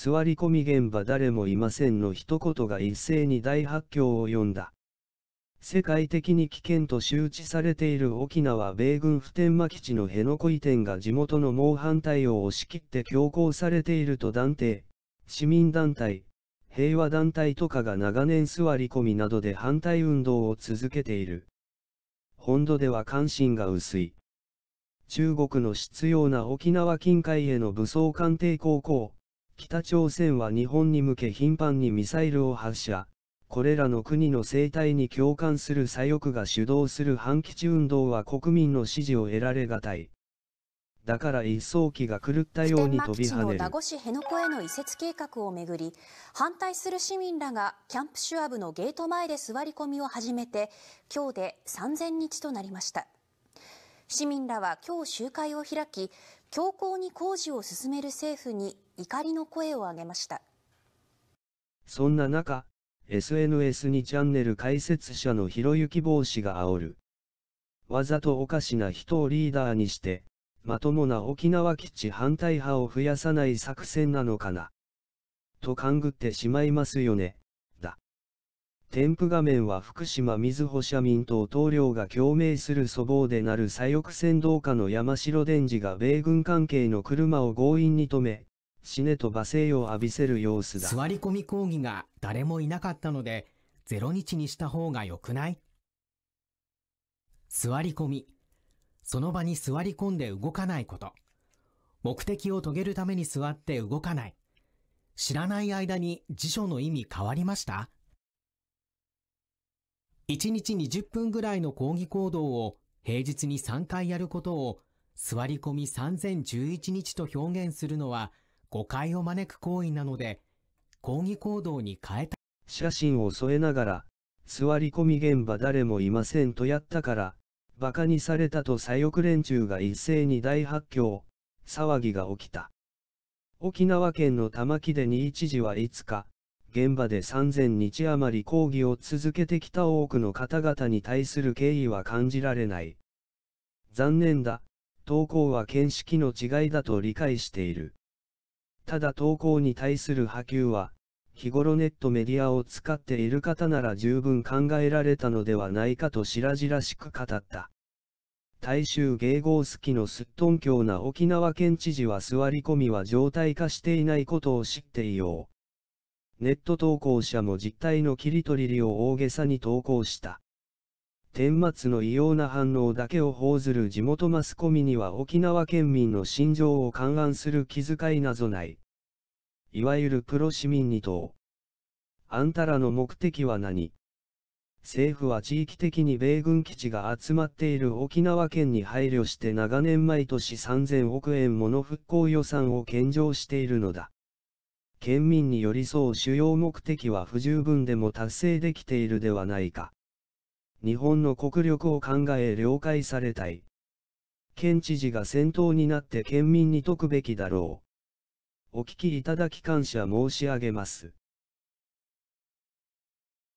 座り込み現場誰もいませんの一言が一斉に大発狂を呼んだ。世界的に危険と周知されている沖縄米軍普天間基地の辺野古移転が地元の猛反対を押し切って強行されていると断定、市民団体、平和団体とかが長年座り込みなどで反対運動を続けている。本土では関心が薄い。中国の執拗な沖縄近海への武装艦艇航行、北朝鮮は日本に向け頻繁にミサイルを発射、これらの国の生態に共感する左翼が主導する反基地運動は国民の支持を得られがたい。だから一層機が狂ったように飛び跳ねる。名護市辺野古への移設計画をめぐり、反対する市民らがキャンプシュアブのゲート前で座り込みを始めて、今日で3000日となりました。市民らは今日集会を開き、強硬に工事を進める政府に怒りの声を上げました。そんな中、SNS にチャンネル開設者のひろゆき帽子が煽る。わざとおかしな人をリーダーにして、まともな沖縄基地反対派を増やさない作戦なのかな。と勘ぐってしまいますよね。添付画面は福島みずほ社民党棟梁が共鳴する粗暴でなる左翼扇動家の山城伝次が米軍関係の車を強引に止め、死ねと罵声を浴びせる様子だ。座り込み抗議が誰もいなかったので、0日にした方が良くない座り込み。その場に座り込んで動かないこと。目的を遂げるために座って動かない。知らない間に辞書の意味変わりました1日20分ぐらいの抗議行動を平日に3回やることを座り込み3011日と表現するのは誤解を招く行為なので、抗議行動に変えた。写真を添えながら、座り込み現場誰もいませんとやったから、馬鹿にされたと左翼連中が一斉に大発狂、騒ぎが起きた。沖縄県の玉城でに時はいつか、現場で3000日余り抗議を続けてきた多くの方々に対する敬意は感じられない。残念だ、投稿は見識の違いだと理解している。ただ投稿に対する波及は、日頃ネットメディアを使っている方なら十分考えられたのではないかと白々しく語った。大衆迎合好きのすっとんきょうな沖縄県知事は座り込みは常態化していないことを知っていよう。ネット投稿者も実態の切り取りを大げさに投稿した。天末の異様な反応だけを報ずる地元マスコミには沖縄県民の心情を勘案する気遣いなぞない。いわゆるプロ市民に問う。あんたらの目的は何政府は地域的に米軍基地が集まっている沖縄県に配慮して長年毎年3000億円もの復興予算を献上しているのだ。県民に寄り添う主要目的は不十分でも達成できているではないか。日本の国力を考え了解されたい。県知事が先頭になって県民に説くべきだろう。お聞きいただき感謝申し上げます。